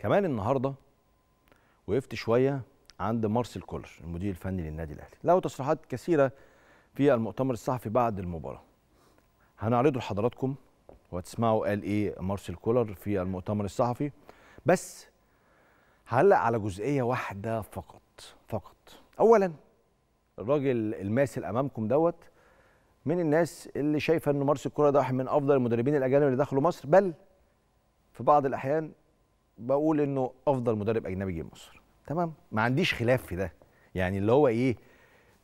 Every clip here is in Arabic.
كمان النهارده وقفت شويه عند مارسيل كولر المدير الفني للنادي الاهلي له تصريحات كثيره في المؤتمر الصحفي بعد المباراه هنعرضه لحضراتكم وهتسمعوا قال ايه مارسيل كولر في المؤتمر الصحفي بس هعلق على جزئيه واحده فقط فقط اولا الراجل الماثل امامكم دوت من الناس اللي شايفه ان مارسيل كولر ده واحد من افضل المدربين الاجانب اللي دخلوا مصر بل في بعض الاحيان بقول انه افضل مدرب اجنبي جه مصر تمام ما عنديش خلاف في ده يعني اللي هو ايه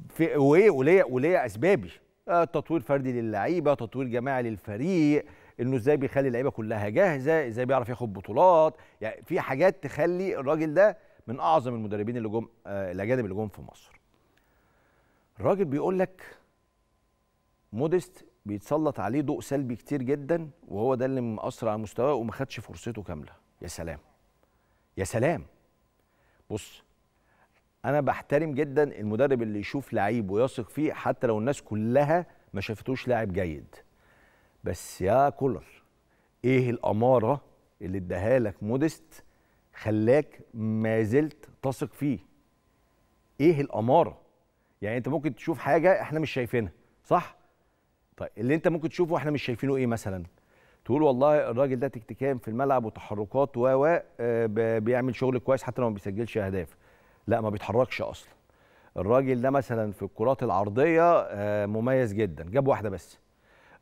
في وايه وليه وليه اسبابي آه، تطوير فردي للعيبه تطوير جماعي للفريق انه ازاي بيخلي اللعيبه كلها جاهزه ازاي بيعرف ياخد بطولات يعني في حاجات تخلي الراجل ده من اعظم المدربين اللي جم آه الاجانب اللي جم في مصر الراجل بيقول لك موديست بيتسلط عليه ضوء سلبي كتير جدا وهو ده اللي مأثر على مستواه وما خدش فرصته كامله يا سلام يا سلام بص انا بحترم جدا المدرب اللي يشوف لعيب ويثق فيه حتى لو الناس كلها ما شافتوش لاعب جيد بس يا كولر ايه الاماره اللي اداها لك مودست خلاك ما زلت تثق فيه ايه الاماره يعني انت ممكن تشوف حاجه احنا مش شايفينها صح طيب اللي انت ممكن تشوفه احنا مش شايفينه ايه مثلا تقول والله الراجل ده تكتيكيا في الملعب وتحركات و آه، بيعمل شغل كويس حتى لو ما بيسجلش اهداف لا ما بيتحركش اصلا الراجل ده مثلا في الكرات العرضيه آه، مميز جدا جاب واحده بس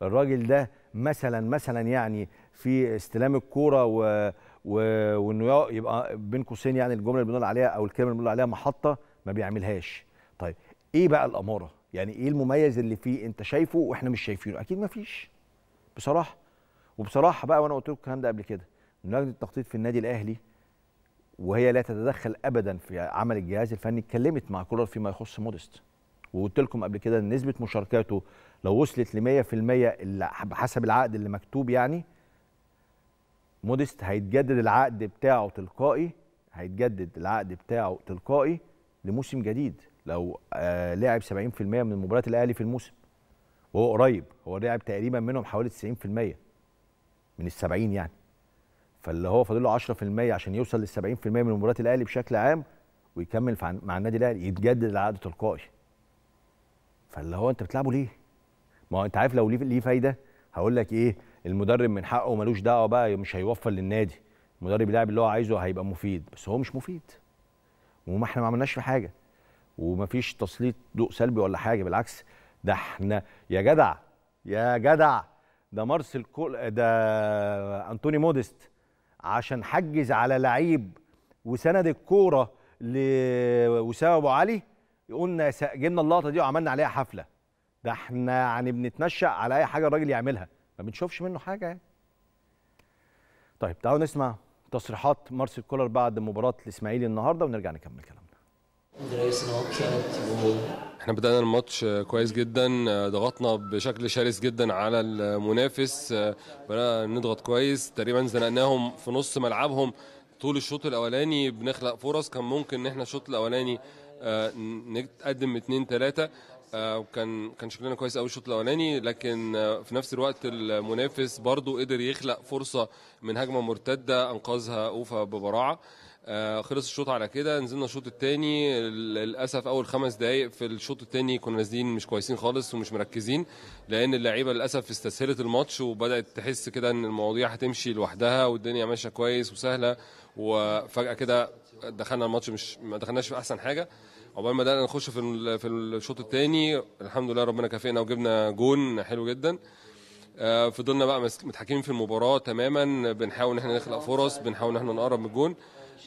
الراجل ده مثلا مثلا يعني في استلام الكوره و... و... وانه يبقى بين قوسين يعني الجمله اللي بنقول عليها او الكلمه اللي بنقول عليها محطه ما بيعملهاش طيب ايه بقى الاماره يعني ايه المميز اللي فيه انت شايفه واحنا مش شايفينه اكيد ما فيش بصراحه وبصراحه بقى وانا قلت لكم الكلام ده قبل كده ان لجنه التخطيط في النادي الاهلي وهي لا تتدخل ابدا في عمل الجهاز الفني اتكلمت مع كولر فيما يخص مودست وقلت لكم قبل كده ان نسبه مشاركاته لو وصلت ل 100% اللي حسب العقد اللي مكتوب يعني مودست هيتجدد العقد بتاعه تلقائي هيتجدد العقد بتاعه تلقائي لموسم جديد لو آه لعب 70% من مباريات الاهلي في الموسم وهو قريب هو لعب تقريبا منهم حوالي 90% من السبعين يعني فاللي هو فاضل له 10% عشان يوصل لل 70% من مباريات الاهلي بشكل عام ويكمل مع النادي الاهلي يتجدد العقد تلقائي فاللي هو انت بتلعبه ليه؟ ما هو انت عارف لو ليه فايده هقول لك ايه المدرب من حقه ملوش دعوه بقى مش هيوفر للنادي المدرب اللاعب اللي هو عايزه هيبقى مفيد بس هو مش مفيد وما احنا ما عملناش في حاجه ومفيش تسليط ضوء سلبي ولا حاجه بالعكس ده احنا يا جدع يا جدع ده مارسيل كول ده انتوني موديست عشان حجز على لعيب وسند الكوره لوسام ابو علي قلنا جبنا اللقطه دي وعملنا عليها حفله ده احنا يعني بنتنشأ على اي حاجه الراجل يعملها ما بنشوفش منه حاجه يعني طيب تعالوا نسمع تصريحات مارسيل كولر بعد مباراه الاسماعيلي النهارده ونرجع نكمل كلامنا احنا بدأنا الماتش كويس جدا ضغطنا بشكل شرس جدا على المنافس بدأنا نضغط كويس تقريبا زنقناهم في نص ملعبهم طول الشوط الاولاني بنخلق فرص كان ممكن ان احنا الشوط الاولاني نقدم 2 3 كان كان شكلنا كويس قوي الشوط الاولاني لكن آه، في نفس الوقت المنافس برضو قدر يخلق فرصه من هجمه مرتده انقذها اوفا ببراعه آه، خلص الشوط على كده نزلنا الشوط الثاني للاسف اول خمس دقائق في الشوط الثاني كنا نازلين مش كويسين خالص ومش مركزين لان اللعيبه للاسف استسهلت الماتش وبدات تحس كده ان المواضيع هتمشي لوحدها والدنيا ماشيه كويس وسهله وفجاه كده دخلنا الماتش مش ما دخلناش في احسن حاجه عقبال ما بدانا نخش في في الشوط الثاني الحمد لله ربنا كافئنا وجبنا جون حلو جدا آه، فضلنا بقى متحكمين في المباراه تماما بنحاول ان احنا نخلق فرص بنحاول ان احنا نقرب من الجون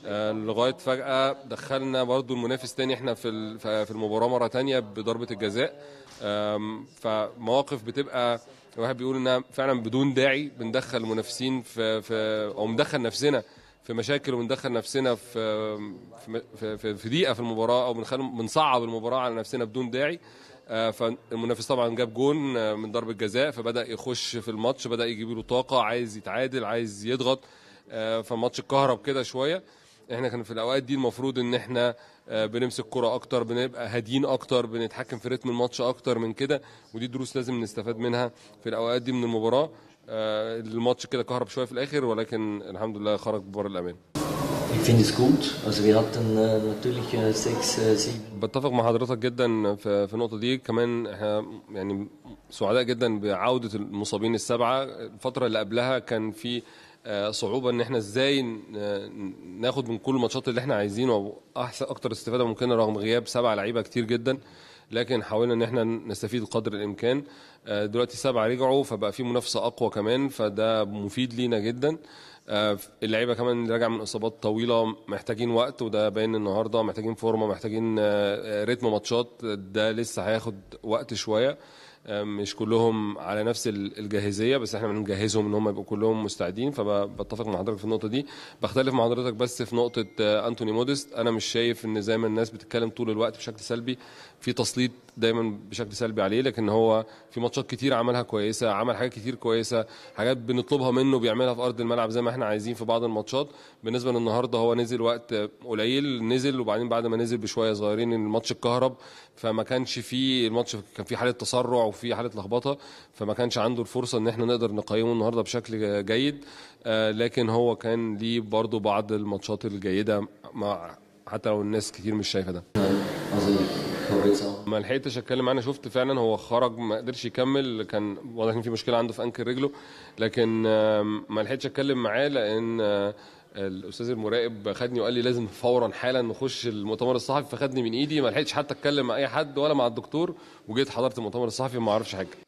آه، لغايه فجاه دخلنا برضو المنافس تاني احنا في في المباراه مره تانية بضربه الجزاء فمواقف بتبقى الواحد بيقول انها فعلا بدون داعي بندخل المنافسين في, في او بندخل نفسنا في مشاكل وبندخل نفسنا في في في, في ضيقه في المباراه او بنصعب المباراه على نفسنا بدون داعي آه، فالمنافس طبعا جاب جون آه، من ضربه جزاء فبدا يخش في الماتش بدا يجيب له طاقه عايز يتعادل عايز يضغط آه، فماتش الكهرب كده شويه احنا كان في الاوقات دي المفروض ان احنا آه، بنمسك كرة اكتر بنبقى هاديين اكتر بنتحكم في رتم الماتش اكتر من كده ودي دروس لازم نستفاد منها في الاوقات دي من المباراه آه، الماتش كده كهرب شويه في الاخر ولكن الحمد لله خرج ببر الامان eh, eh, eh, بتفق مع حضرتك جدا في, في النقطة دي كمان احنا يعني سعداء جدا بعودة المصابين السبعة الفترة اللي قبلها كان في آه، صعوبه ان احنا ازاي ناخد من كل الماتشات اللي احنا عايزينه احسن اكتر استفاده ممكنه رغم غياب سبع لعيبه كتير جدا لكن حاولنا ان احنا نستفيد قدر الامكان آه، دلوقتي سبعه رجعوا فبقى في منافسه اقوى كمان فده مفيد لينا جدا آه، اللعيبه كمان راجعه من اصابات طويله محتاجين وقت وده باين النهارده محتاجين فورمه محتاجين رتم ماتشات ده لسه هياخد وقت شويه مش كلهم على نفس الجاهزيه بس احنا بنجهزهم ان هم يبقوا كلهم مستعدين فبتفق مع حضرتك في النقطه دي بختلف مع حضرتك بس في نقطه آه، انتوني موديست انا مش شايف ان زي ما الناس بتتكلم طول الوقت بشكل سلبي في تسليط دايما بشكل سلبي عليه لكن هو في ماتشات كتير عملها كويسه عمل حاجات كتير كويسه حاجات بنطلبها منه بيعملها في ارض الملعب زي ما احنا عايزين في بعض الماتشات بالنسبه للنهارده هو نزل وقت آه، قليل نزل وبعدين بعد ما نزل بشويه صغيرين الماتش اتكهرب فما كانش فيه الماتش كان فيه حاله تسرع في حاله لخبطه فما كانش عنده الفرصه ان احنا نقدر نقيمه النهارده بشكل جيد آه، لكن هو كان ليه برضو بعض الماتشات الجيده مع حتى لو الناس كتير مش شايفه ده ما لحقتش اتكلم انا شفت فعلا هو خرج ما قدرش يكمل كان واضح ان في مشكله عنده في انكل رجله لكن ما لحقتش اتكلم معاه لان آه، الاستاذ المراقب خدني وقال لي لازم فورا حالا نخش المؤتمر الصحفي فخدني من ايدي ما لحقتش حتى اتكلم مع اي حد ولا مع الدكتور وجيت حضرت المؤتمر الصحفي ما اعرفش حاجه